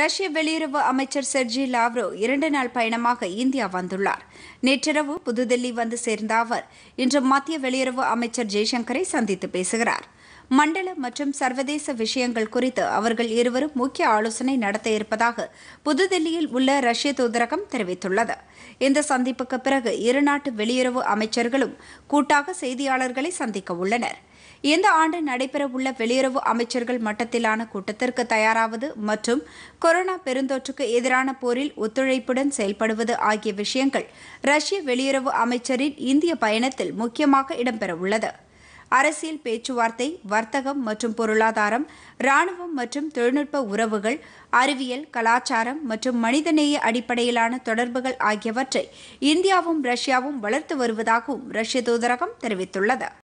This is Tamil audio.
ரஷ்ய வெளியுறவு அமைச்சர் செர்ஜி லாவ்ரோ இரண்டு நாள் பயணமாக இந்தியா வந்துள்ளார் நேற்றிரவு புதுதில்லி வந்து சேர்ந்த அவர் இன்று மத்திய வெளியுறவு அமைச்சர் ஜெய்சங்கரை சந்தித்து பேசுகிறார் மண்டல மற்றும் சர்வதேச விஷயங்கள் குறித்து அவர்கள் இருவரும் முக்கிய ஆலோசனை நடத்த இருப்பதாக புதுதில்லியில் உள்ள ரஷ்ய தூதரகம் தெரிவித்துள்ளது இந்த சந்திப்புக்கு பிறகு இருநாட்டு வெளியுறவு அமைச்சர்களும் கூட்டாக செய்தியாளர்களை சந்திக்க உள்ளனர் இந்த ஆண்டு நடைபெறவுள்ள வெளியுறவு அமைச்சர்கள் மட்டத்திலான கூட்டத்திற்கு தயாராவது மற்றும் கொரோனா பெருந்தொற்றுக்கு எதிரான போரில் ஒத்துழைப்புடன் செயல்படுவது ஆகிய விஷயங்கள் ரஷ்ய வெளியுறவு அமைச்சரின் இந்திய பயணத்தில் முக்கியமாக இடம்பெறவுள்ளது அரசியல் பேச்சுவார்த்தை வர்த்தகம் மற்றும் பொருளாதாரம் இராணுவம் மற்றும் தொழில்நுட்ப உறவுகள் அறிவியல் கலாச்சாரம் மற்றும் மனிதநேய அடிப்படையிலான தொடர்புகள் ஆகியவற்றை இந்தியாவும் ரஷ்யாவும் வளர்த்து வருவதாகவும் ரஷ்ய தூதரகம் தெரிவித்துள்ளது